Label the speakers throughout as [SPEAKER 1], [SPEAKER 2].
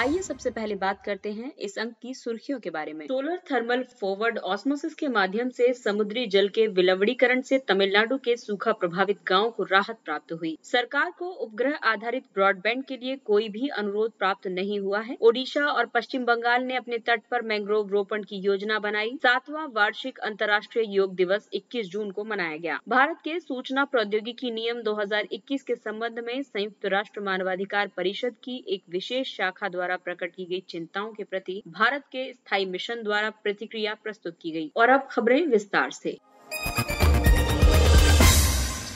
[SPEAKER 1] आइए सबसे पहले बात करते हैं इस अंक की सुर्खियों के बारे में सोलर थर्मल फॉरवर्ड ऑस्मोसिस के माध्यम से समुद्री जल के विलवड़ीकरण से तमिलनाडु के सूखा प्रभावित गाँव को राहत प्राप्त हुई सरकार को उपग्रह आधारित ब्रॉडबैंड के लिए कोई भी अनुरोध प्राप्त नहीं हुआ है ओडिशा और पश्चिम बंगाल ने अपने तट पर मैंग्रोव रोपण की योजना बनाई सातवां वार्षिक अंतर्राष्ट्रीय योग दिवस 21 जून को मनाया गया भारत के सूचना प्रौद्योगिकी नियम 2021 के संबंध में संयुक्त राष्ट्र मानवाधिकार परिषद की एक विशेष शाखा द्वारा द्वारा प्रकट की गई चिंताओं के प्रति भारत के स्थायी मिशन द्वारा प्रतिक्रिया प्रस्तुत की गई और अब खबरें विस्तार से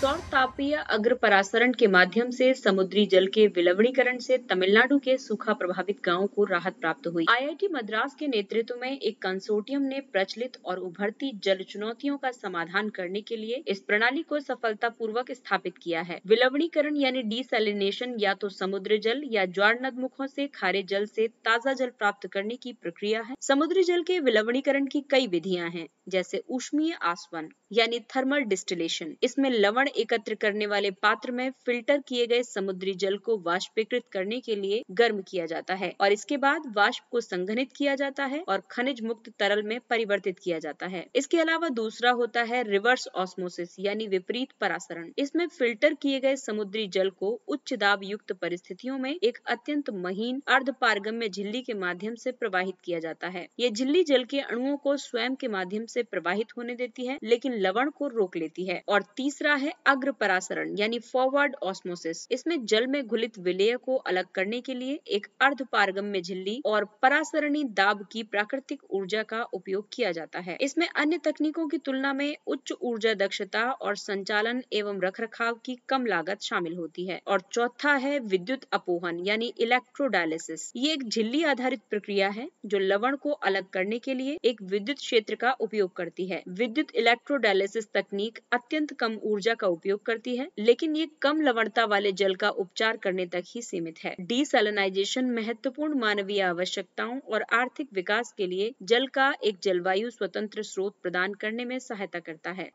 [SPEAKER 1] सौर तापीय अग्र परासरण के माध्यम से समुद्री जल के विलवणीकरण से तमिलनाडु के सूखा प्रभावित गांवों को राहत प्राप्त हुई आईआईटी मद्रास के नेतृत्व में एक कंसोर्टियम ने प्रचलित और उभरती जल चुनौतियों का समाधान करने के लिए इस प्रणाली को सफलतापूर्वक स्थापित किया है विलवणीकरण यानी डिसलिनेशन या तो समुद्र जल या ज्वार नदमुखों से खारे जल से ताजा जल प्राप्त करने की प्रक्रिया है समुद्री जल के विलवणीकरण की कई विधियां हैं जैसे उष्मीय आसवन यानी थर्मल डिस्टिलेशन इसमें लवण एकत्र करने वाले पात्र में फिल्टर किए गए समुद्री जल को वाष्पीकृत करने के लिए गर्म किया जाता है और इसके बाद वाष्प को संघनित किया जाता है और खनिज मुक्त तरल में परिवर्तित किया जाता है इसके अलावा दूसरा होता है रिवर्स ऑस्मोसिस यानी विपरीत परासरण इसमें फिल्टर किए गए समुद्री जल को उच्च दाब युक्त परिस्थितियों में एक अत्यंत महीन अर्ध पारगम्य झिल्ली के माध्यम से प्रवाहित किया जाता है ये झिल्ली जल के अणुओं को स्वयं के माध्यम से प्रवाहित होने देती है लेकिन लवण को रोक लेती है और तीसरा है अग्र परासरण यानी फॉरवर्ड ऑस्मोसिस इसमें जल में घुलित विलेय को अलग करने के लिए एक अर्ध पारगम्य झिल्ली और परासरणी दाब की प्राकृतिक ऊर्जा का उपयोग किया जाता है इसमें अन्य तकनीकों की तुलना में उच्च ऊर्जा दक्षता और संचालन एवं रखाव की कम लागत शामिल होती है और चौथा है विद्युत अपोहन यानी इलेक्ट्रोडायलिसिस ये एक झिल्ली आधारित प्रक्रिया है जो लवण को अलग करने के लिए एक विद्युत क्षेत्र का उपयोग करती है विद्युत इलेक्ट्रोडाय डायलिसिस तकनीक अत्यंत कम ऊर्जा का उपयोग करती है लेकिन ये कम लवणता वाले जल का उपचार करने तक ही सीमित है डिसलनाइजेशन महत्वपूर्ण मानवीय आवश्यकताओं और आर्थिक विकास के लिए जल का एक जलवायु स्वतंत्र स्रोत प्रदान करने में सहायता करता है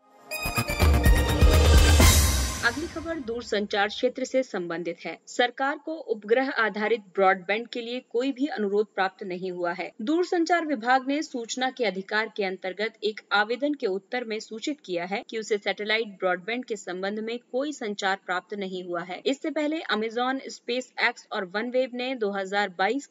[SPEAKER 1] अगली खबर दूरसंचार क्षेत्र से संबंधित है सरकार को उपग्रह आधारित ब्रॉडबैंड के लिए कोई भी अनुरोध प्राप्त नहीं हुआ है दूरसंचार विभाग ने सूचना के अधिकार के अंतर्गत एक आवेदन के उत्तर में सूचित किया है कि उसे सैटेलाइट ब्रॉडबैंड के संबंध में कोई संचार प्राप्त नहीं हुआ है इससे पहले अमेजोन स्पेस एक्स और वन वेब ने दो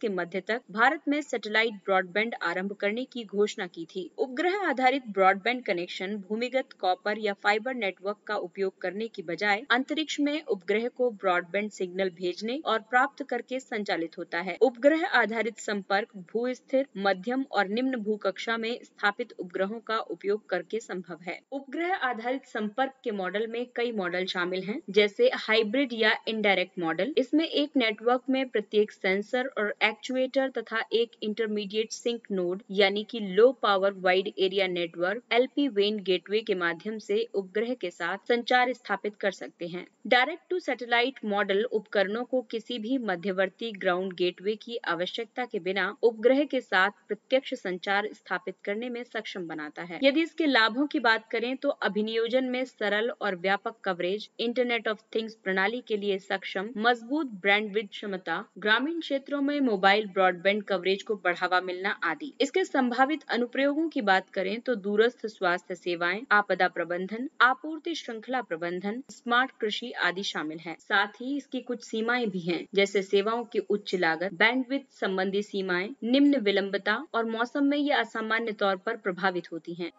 [SPEAKER 1] के मध्य तक भारत में सैटेलाइट ब्रॉडबैंड आरम्भ करने की घोषणा की थी उपग्रह आधारित ब्रॉडबैंड कनेक्शन भूमिगत कॉपर या फाइबर नेटवर्क का उपयोग करने की बजाय बजाय अंतरिक्ष में उपग्रह को ब्रॉडबैंड सिग्नल भेजने और प्राप्त करके संचालित होता है उपग्रह आधारित संपर्क भू स्थिर मध्यम और निम्न भू कक्षा में स्थापित उपग्रहों का उपयोग करके संभव है उपग्रह आधारित संपर्क के मॉडल में कई मॉडल शामिल हैं जैसे हाइब्रिड या इनडायरेक्ट मॉडल इसमें एक नेटवर्क में प्रत्येक सेंसर और एक्चुएटर तथा एक इंटरमीडिएट सिंक नोड यानी कि low power wide area network L P वेन गेटवे के माध्यम से उपग्रह के साथ संचार स्थापित कर कर सकते हैं डायरेक्ट टू सैटेलाइट मॉडल उपकरणों को किसी भी मध्यवर्ती ग्राउंड गेटवे की आवश्यकता के बिना उपग्रह के साथ प्रत्यक्ष संचार स्थापित करने में सक्षम बनाता है यदि इसके लाभों की बात करें तो अभिनियोजन में सरल और व्यापक कवरेज इंटरनेट ऑफ थिंग्स प्रणाली के लिए सक्षम मजबूत विद क्षमता ग्रामीण क्षेत्रों में मोबाइल ब्रॉडबैंड कवरेज को बढ़ावा मिलना आदि इसके संभावित अनुप्रयोगों की बात करें तो दूरस्थ स्वास्थ्य सेवाएं आपदा प्रबंधन आपूर्ति श्रृंखला प्रबंधन स्मार्ट कृषि आदि शामिल है साथ ही इसकी कुछ सीमाएं भी हैं, जैसे सेवाओं की उच्च लागत बैंडविथ संबंधी सीमाएं निम्न विलंबता और मौसम में ये असामान्य तौर पर प्रभावित होती हैं।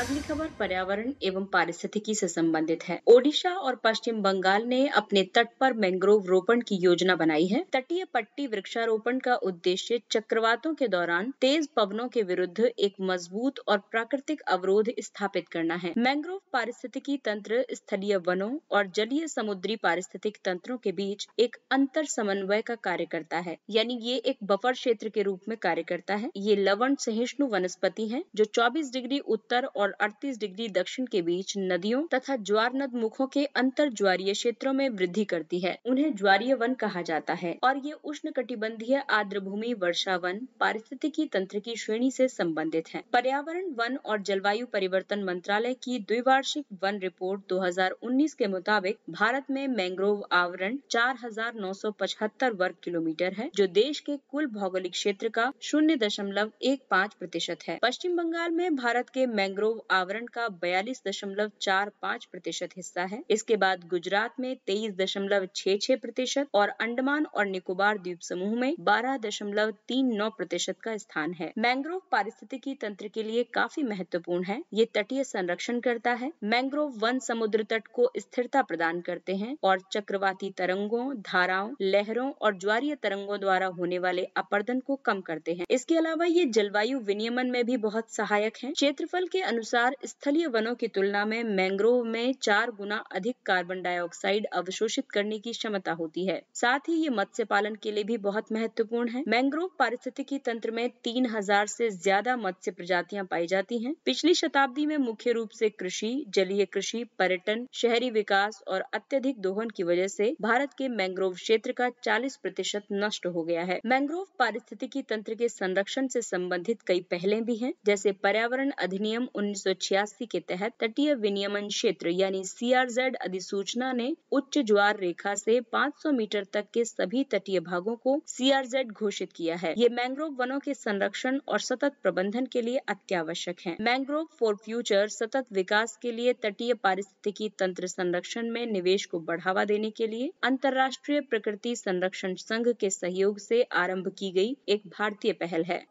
[SPEAKER 1] अगली खबर पर्यावरण एवं पारिस्थितिकी से संबंधित है ओडिशा और पश्चिम बंगाल ने अपने तट पर मैंग्रोव रोपण की योजना बनाई है तटीय पट्टी वृक्षारोपण का उद्देश्य चक्रवातों के दौरान तेज पवनों के विरुद्ध एक मजबूत और प्राकृतिक अवरोध स्थापित करना है मैंग्रोव पारिस्थितिकी तंत्र स्थलीय वनों और जलीय समुद्री पारिस्थितिक तंत्रों के बीच एक अंतर समन्वय का कार्य करता है यानी ये एक बफर क्षेत्र के रूप में कार्य करता है ये लवण सहिष्णु वनस्पति है जो चौबीस डिग्री उत्तर और और 38 डिग्री दक्षिण के बीच नदियों तथा ज्वार नद मुखों के अंतर ज्वारीय क्षेत्रों में वृद्धि करती है उन्हें ज्वारीय वन कहा जाता है और ये उष्ण कटिबंधीय आर्द्र भूमि वर्षा वन पारिस्थितिकी तंत्र की श्रेणी से संबंधित है पर्यावरण वन और जलवायु परिवर्तन मंत्रालय की द्विवार्षिक वन रिपोर्ट 2019 के मुताबिक भारत में मैंग्रोव आवरण 4,975 वर्ग किलोमीटर है जो देश के कुल भौगोलिक क्षेत्र का शून्य दशमलव एक पाँच प्रतिशत है पश्चिम बंगाल में भारत के मैंग्रोव आवरण का बयालीस दशमलव चार पाँच प्रतिशत हिस्सा है इसके बाद गुजरात में तेईस दशमलव छह छह प्रतिशत और अंडमान और निकोबार द्वीप समूह में बारह दशमलव तीन नौ प्रतिशत का स्थान है मैंग्रोव पारिस्थितिकी तंत्र के लिए काफी महत्वपूर्ण है ये तटीय संरक्षण करता है मैंग्रोव वन समुद्र तट को स्थिरता प्रदान करते हैं और चक्रवाती तरंगों धाराओं लहरों और ज्वारीय तरंगों द्वारा होने वाले अपर्दन को कम करते हैं इसके अलावा ये जलवायु विनियमन में भी बहुत सहायक है क्षेत्रफल के अनुसार अनुसार स्थलीय वनों की तुलना में मैंग्रोव में चार गुना अधिक कार्बन डाइऑक्साइड अवशोषित करने की क्षमता होती है साथ ही ये मत्स्य पालन के लिए भी बहुत महत्वपूर्ण है मैंग्रोव पारिस्थितिकी तंत्र में तीन हजार से ज्यादा मत्स्य प्रजातियां पाई जाती हैं। पिछली शताब्दी में मुख्य रूप से कृषि जलीय कृषि पर्यटन शहरी विकास और अत्यधिक दोहन की वजह से भारत के मैंग्रोव क्षेत्र का 40 प्रतिशत नष्ट हो गया है मैंग्रोव पारिस्थितिकी तंत्र के संरक्षण से संबंधित कई पहले भी हैं जैसे पर्यावरण अधिनियम उन्नीस 1986 के तहत तटीय विनियमन क्षेत्र यानी सीआरजेड अधिसूचना ने उच्च ज्वार रेखा से 500 मीटर तक के सभी तटीय भागों को सीआरजेड घोषित किया है ये मैंग्रोव वनों के संरक्षण और सतत प्रबंधन के लिए अत्यावश्यक है मैंग्रोव फॉर फ्यूचर सतत विकास के लिए तटीय पारिस्थितिकी तंत्र संरक्षण में निवेश को बढ़ावा देने के लिए अंतर्राष्ट्रीय प्रकृति संरक्षण संघ के सहयोग से आरंभ की गई एक भारतीय पहल है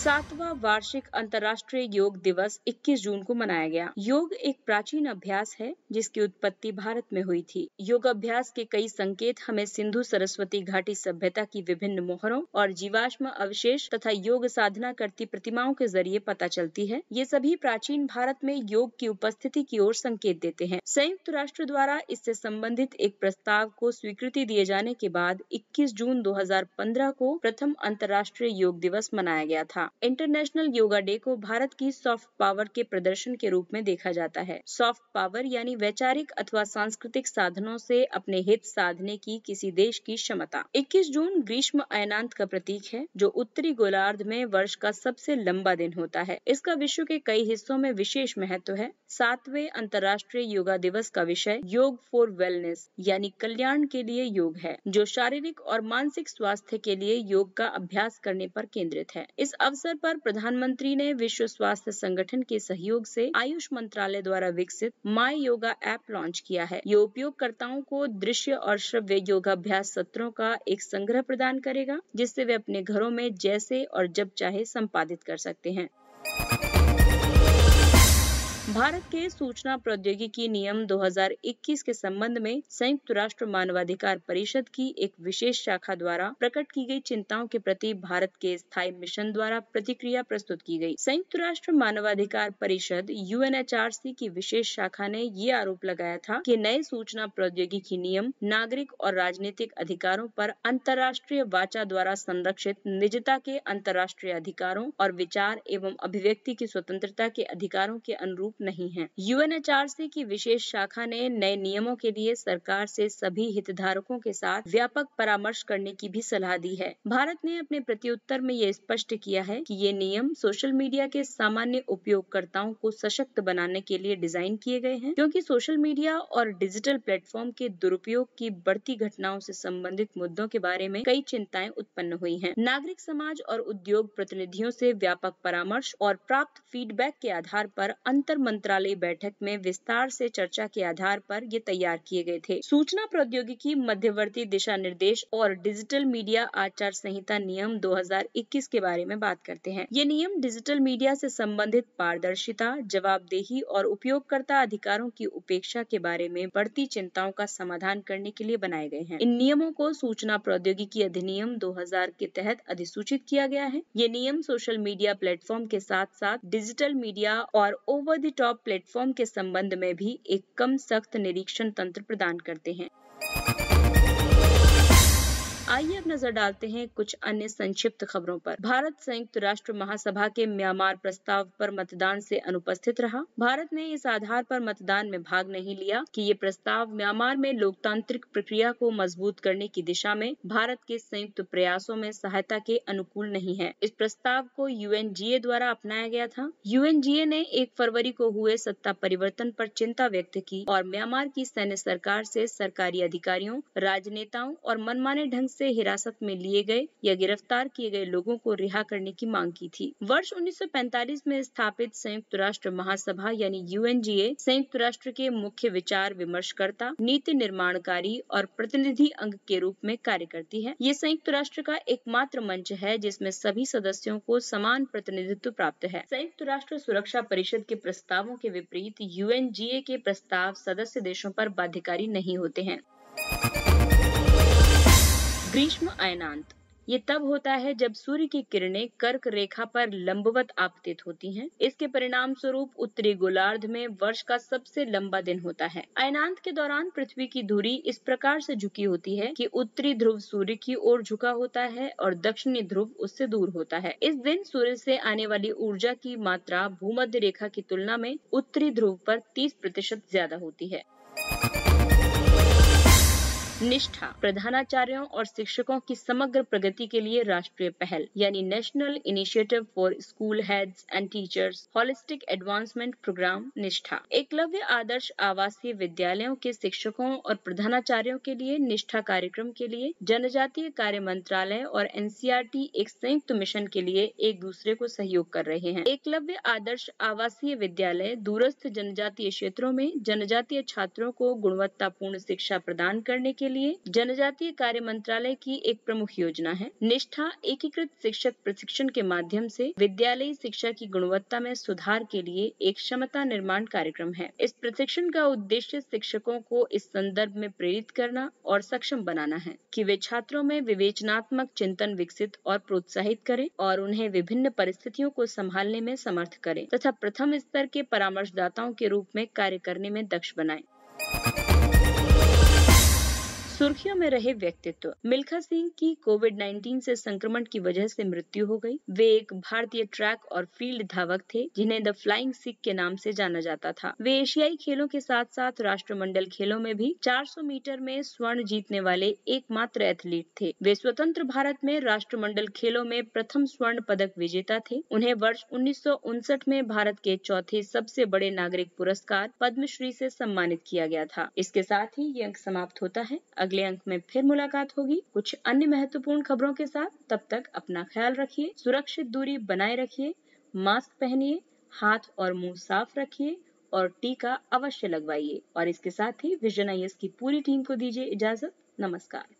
[SPEAKER 1] सातवां वार्षिक अंतर्राष्ट्रीय योग दिवस 21 जून को मनाया गया योग एक प्राचीन अभ्यास है जिसकी उत्पत्ति भारत में हुई थी योग अभ्यास के कई संकेत हमें सिंधु सरस्वती घाटी सभ्यता की विभिन्न मोहरों और जीवाश्म अवशेष तथा योग साधना करती प्रतिमाओं के जरिए पता चलती है ये सभी प्राचीन भारत में योग की उपस्थिति की ओर संकेत देते हैं संयुक्त राष्ट्र द्वारा इससे संबंधित एक प्रस्ताव को स्वीकृति दिए जाने के बाद इक्कीस जून दो को प्रथम अंतर्राष्ट्रीय योग दिवस मनाया गया था इंटरनेशनल योगा डे को भारत की सॉफ्ट पावर के प्रदर्शन के रूप में देखा जाता है सॉफ्ट पावर यानी वैचारिक अथवा सांस्कृतिक साधनों से अपने हित साधने की किसी देश की क्षमता 21 जून ग्रीष्म अयनांत का प्रतीक है जो उत्तरी गोलार्ध में वर्ष का सबसे लंबा दिन होता है इसका विश्व के कई हिस्सों में विशेष महत्व है सातवें अंतर्राष्ट्रीय योगा दिवस का विषय योग फॉर वेलनेस यानी कल्याण के लिए योग है जो शारीरिक और मानसिक स्वास्थ्य के लिए योग का अभ्यास करने पर केंद्रित है इस अवसर अवसर पर प्रधानमंत्री ने विश्व स्वास्थ्य संगठन के सहयोग से आयुष मंत्रालय द्वारा विकसित माई योगा ऐप लॉन्च किया है ये उपयोगकर्ताओं को दृश्य और श्रव्य योगाभ्यास सत्रों का एक संग्रह प्रदान करेगा जिससे वे अपने घरों में जैसे और जब चाहे संपादित कर सकते हैं भारत के सूचना प्रौद्योगिकी नियम 2021 के संबंध में संयुक्त राष्ट्र मानवाधिकार परिषद की एक विशेष शाखा द्वारा प्रकट की गई चिंताओं के प्रति भारत के स्थायी मिशन द्वारा प्रतिक्रिया प्रस्तुत की गई। संयुक्त राष्ट्र मानवाधिकार परिषद यू की विशेष शाखा ने ये आरोप लगाया था कि नए सूचना प्रौद्योगिकी नियम नागरिक और राजनीतिक अधिकारों पर अंतर्राष्ट्रीय वाचा द्वारा संरक्षित निजता के अंतर्राष्ट्रीय अधिकारों और विचार एवं अभिव्यक्ति की स्वतंत्रता के अधिकारों के अनुरूप नहीं है यूएनएचआरसी की विशेष शाखा ने नए नियमों के लिए सरकार से सभी हितधारकों के साथ व्यापक परामर्श करने की भी सलाह दी है भारत ने अपने प्रत्युत्तर में ये स्पष्ट किया है कि ये नियम सोशल मीडिया के सामान्य उपयोगकर्ताओं को सशक्त बनाने के लिए डिजाइन किए गए हैं क्योंकि सोशल मीडिया और डिजिटल प्लेटफॉर्म के दुरुपयोग की बढ़ती घटनाओं से संबंधित मुद्दों के बारे में कई चिंताएं उत्पन्न हुई हैं। नागरिक समाज और उद्योग प्रतिनिधियों से व्यापक परामर्श और प्राप्त फीडबैक के आधार पर अंतर मंत्रालय बैठक में विस्तार से चर्चा के आधार पर ये तैयार किए गए थे सूचना प्रौद्योगिकी मध्यवर्ती दिशा निर्देश और डिजिटल मीडिया आचार संहिता नियम 2021 के बारे में बात करते हैं ये नियम डिजिटल मीडिया से संबंधित पारदर्शिता जवाबदेही और उपयोगकर्ता अधिकारों की उपेक्षा के बारे में बढ़ती चिंताओं का समाधान करने के लिए बनाए गए हैं इन नियमों को सूचना प्रौद्योगिकी अधिनियम 2000 के तहत अधिसूचित किया गया है ये नियम सोशल मीडिया प्लेटफॉर्म के साथ साथ डिजिटल मीडिया और ओवर द डेस्कटॉप प्लेटफॉर्म के संबंध में भी एक कम सख्त निरीक्षण तंत्र प्रदान करते हैं आइए अब नजर डालते हैं कुछ अन्य संक्षिप्त खबरों पर भारत संयुक्त राष्ट्र महासभा के म्यांमार प्रस्ताव पर मतदान से अनुपस्थित रहा भारत ने इस आधार पर मतदान में भाग नहीं लिया कि ये प्रस्ताव म्यांमार में लोकतांत्रिक प्रक्रिया को मजबूत करने की दिशा में भारत के संयुक्त प्रयासों में सहायता के अनुकूल नहीं है इस प्रस्ताव को यू द्वारा अपनाया गया था यू ने एक फरवरी को हुए सत्ता परिवर्तन पर चिंता व्यक्त की और म्यांमार की सैन्य सरकार से सरकारी अधिकारियों राजनेताओं और मनमाने ढंग से हिरासत में लिए गए या गिरफ्तार किए गए लोगों को रिहा करने की मांग की थी वर्ष 1945 में स्थापित संयुक्त राष्ट्र महासभा यानी यू संयुक्त राष्ट्र के मुख्य विचार विमर्शकर्ता नीति निर्माणकारी और प्रतिनिधि अंग के रूप में कार्य करती है ये संयुक्त राष्ट्र का एकमात्र मंच है जिसमें सभी सदस्यों को समान प्रतिनिधित्व प्राप्त है संयुक्त राष्ट्र सुरक्षा परिषद के प्रस्तावों के विपरीत यू के प्रस्ताव सदस्य देशों पर बाध्यकारी नहीं होते हैं ग्रीष्म अयनांत ये तब होता है जब सूर्य की किरणें कर्क रेखा पर लंबवत आपतित होती हैं। इसके परिणाम स्वरूप उत्तरी गोलार्ध में वर्ष का सबसे लंबा दिन होता है अयनांत के दौरान पृथ्वी की धुरी इस प्रकार से झुकी होती है कि उत्तरी ध्रुव सूर्य की ओर झुका होता है और दक्षिणी ध्रुव उससे दूर होता है इस दिन सूर्य से आने वाली ऊर्जा की मात्रा भूमध्य रेखा की तुलना में उत्तरी ध्रुव पर तीस प्रतिशत ज्यादा होती है निष्ठा प्रधानाचार्यों और शिक्षकों की समग्र प्रगति के लिए राष्ट्रीय पहल यानी national initiative for school heads and teachers holistic advancement programme Nishtha Eklavya आदर्श आवासीय विद्यालयों के शिक्षकों और प्रधानाचार्यों के लिए निष्ठा कार्यक्रम के लिए जनजातीय कार्य मंत्रालय और एन e एक संयुक्त मिशन के लिए एक दूसरे को सहयोग कर रहे हैं एकलव्य आदर्श आवासीय विद्यालय दूरस्थ जनजातीय क्षेत्रों में जनजातीय छात्रों को गुणवत्तापूर्ण शिक्षा प्रदान करने के लिए जनजातीय कार्य मंत्रालय की एक प्रमुख योजना है निष्ठा एकीकृत शिक्षक प्रशिक्षण के माध्यम से विद्यालयी शिक्षा की गुणवत्ता में सुधार के लिए एक क्षमता निर्माण कार्यक्रम है इस प्रशिक्षण का उद्देश्य शिक्षकों को इस संदर्भ में प्रेरित करना और सक्षम बनाना है कि वे छात्रों में विवेचनात्मक चिंतन विकसित और प्रोत्साहित करें और उन्हें विभिन्न परिस्थितियों को संभालने में समर्थ करें तथा प्रथम स्तर के परामर्शदाताओं के रूप में कार्य करने में दक्ष बनाएं। सुर्खियों में रहे व्यक्तित्व मिल्खा सिंह की कोविड 19 से संक्रमण की वजह से मृत्यु हो गई। वे एक भारतीय ट्रैक और फील्ड धावक थे जिन्हें द फ्लाइंग सिख के नाम से जाना जाता था वे एशियाई खेलों के साथ साथ राष्ट्रमंडल खेलों में भी 400 मीटर में स्वर्ण जीतने वाले एकमात्र एथलीट थे वे स्वतंत्र भारत में राष्ट्रमंडल खेलों में प्रथम स्वर्ण पदक विजेता थे उन्हें वर्ष उन्नीस में भारत के चौथे सबसे बड़े नागरिक पुरस्कार पद्मश्री से सम्मानित किया गया था इसके साथ ही ये अंक समाप्त होता है अगले अंक में फिर मुलाकात होगी कुछ अन्य महत्वपूर्ण खबरों के साथ तब तक अपना ख्याल रखिए सुरक्षित दूरी बनाए रखिए मास्क पहनिए हाथ और मुंह साफ रखिए और टीका अवश्य लगवाइए और इसके साथ ही विजन आई की पूरी टीम को दीजिए इजाजत नमस्कार